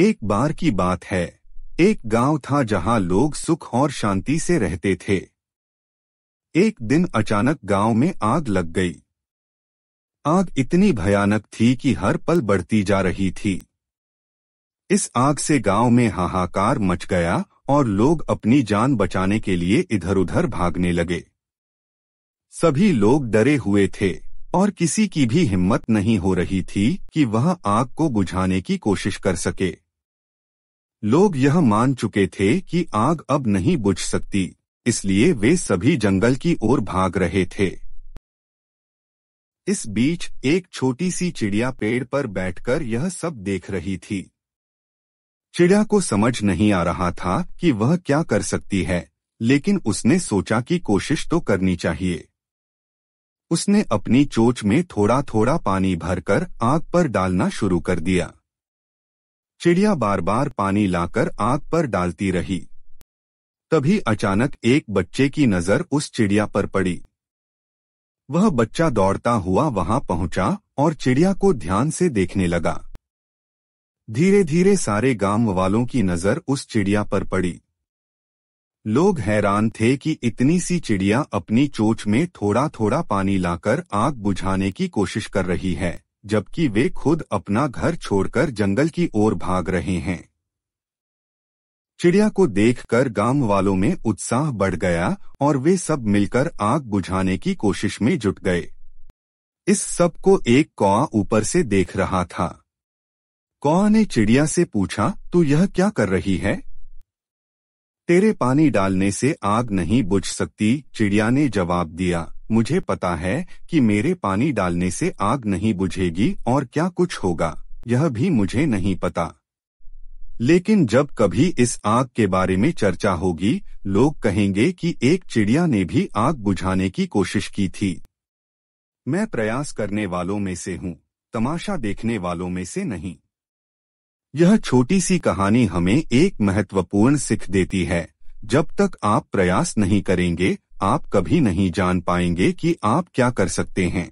एक बार की बात है एक गांव था जहां लोग सुख और शांति से रहते थे एक दिन अचानक गांव में आग लग गई आग इतनी भयानक थी कि हर पल बढ़ती जा रही थी इस आग से गांव में हाहाकार मच गया और लोग अपनी जान बचाने के लिए इधर उधर भागने लगे सभी लोग डरे हुए थे और किसी की भी हिम्मत नहीं हो रही थी कि वह आग को बुझाने की कोशिश कर सके लोग यह मान चुके थे कि आग अब नहीं बुझ सकती इसलिए वे सभी जंगल की ओर भाग रहे थे इस बीच एक छोटी सी चिड़िया पेड़ पर बैठकर यह सब देख रही थी चिड़िया को समझ नहीं आ रहा था कि वह क्या कर सकती है लेकिन उसने सोचा कि कोशिश तो करनी चाहिए उसने अपनी चोच में थोड़ा थोड़ा पानी भरकर आग पर डालना शुरू कर दिया चिड़िया बार बार पानी लाकर आग पर डालती रही तभी अचानक एक बच्चे की नजर उस चिड़िया पर पड़ी वह बच्चा दौड़ता हुआ वहां पहुंचा और चिड़िया को ध्यान से देखने लगा धीरे धीरे सारे गांव वालों की नजर उस चिड़िया पर पड़ी लोग हैरान थे कि इतनी सी चिड़िया अपनी चोच में थोड़ा थोड़ा पानी लाकर आग बुझाने की कोशिश कर रही है जबकि वे खुद अपना घर छोड़कर जंगल की ओर भाग रहे हैं चिड़िया को देखकर गांव वालों में उत्साह बढ़ गया और वे सब मिलकर आग बुझाने की कोशिश में जुट गए इस सब को एक कौआ ऊपर से देख रहा था कौआ ने चिड़िया से पूछा तू यह क्या कर रही है तेरे पानी डालने से आग नहीं बुझ सकती चिड़िया ने जवाब दिया मुझे पता है कि मेरे पानी डालने से आग नहीं बुझेगी और क्या कुछ होगा यह भी मुझे नहीं पता लेकिन जब कभी इस आग के बारे में चर्चा होगी लोग कहेंगे कि एक चिड़िया ने भी आग बुझाने की कोशिश की थी मैं प्रयास करने वालों में से हूँ तमाशा देखने वालों में से नहीं यह छोटी सी कहानी हमें एक महत्वपूर्ण सिख देती है जब तक आप प्रयास नहीं करेंगे आप कभी नहीं जान पाएंगे कि आप क्या कर सकते हैं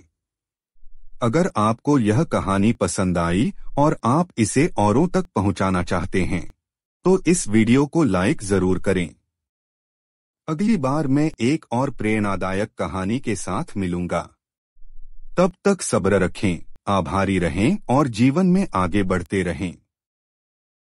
अगर आपको यह कहानी पसंद आई और आप इसे औरों तक पहुंचाना चाहते हैं तो इस वीडियो को लाइक जरूर करें अगली बार मैं एक और प्रेरणादायक कहानी के साथ मिलूंगा तब तक सब्र रखें आभारी रहें और जीवन में आगे बढ़ते रहें